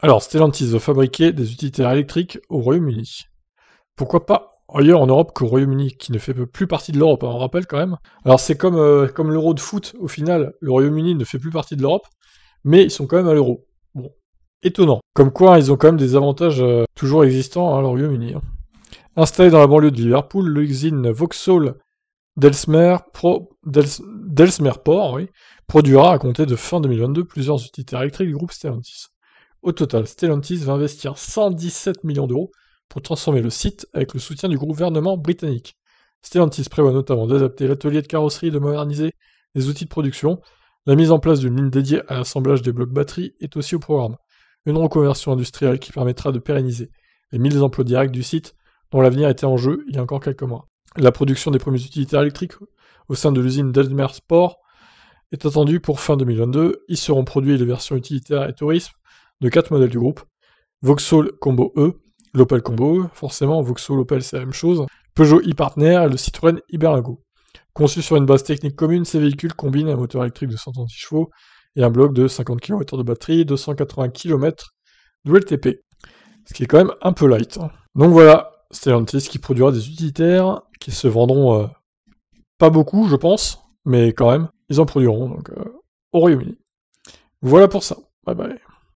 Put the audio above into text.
Alors, Stellantis veut fabriquer des utilitaires électriques au Royaume-Uni. Pourquoi pas ailleurs en Europe qu'au Royaume-Uni, qui ne fait plus partie de l'Europe, hein, on rappelle quand même. Alors c'est euh, comme, l'euro de foot, au final, le Royaume-Uni ne fait plus partie de l'Europe, mais ils sont quand même à l'euro. Bon, étonnant. Comme quoi, ils ont quand même des avantages euh, toujours existants, hein, le Royaume-Uni. Hein. Installé dans la banlieue de Liverpool, l'usine Vauxhall d'Elsmer Port produira à compter de fin 2022 plusieurs utilitaires électriques du groupe Stellantis. Au total, Stellantis va investir 117 millions d'euros pour transformer le site avec le soutien du gouvernement britannique. Stellantis prévoit notamment d'adapter l'atelier de carrosserie de moderniser les outils de production. La mise en place d'une ligne dédiée à l'assemblage des blocs batteries est aussi au programme. Une reconversion industrielle qui permettra de pérenniser les 1000 emplois directs du site dont l'avenir était en jeu il y a encore quelques mois. La production des premiers utilitaires électriques au sein de l'usine d'Elmer Sport est attendue pour fin 2022. Y seront produits les versions utilitaires et tourisme de quatre modèles du groupe. Vauxhall Combo E, l'Opel Combo E, forcément Vauxhall Opel c'est la même chose, Peugeot e-Partner et le Citroën Iberago. Conçus sur une base technique commune, ces véhicules combinent un moteur électrique de 136 chevaux et un bloc de 50 kWh de batterie, 280 km de LTP. Ce qui est quand même un peu light. Hein. Donc voilà, Stellantis qui produira des utilitaires qui se vendront euh, pas beaucoup, je pense, mais quand même, ils en produiront donc, euh, au Royaume-Uni. Voilà pour ça. Bye bye.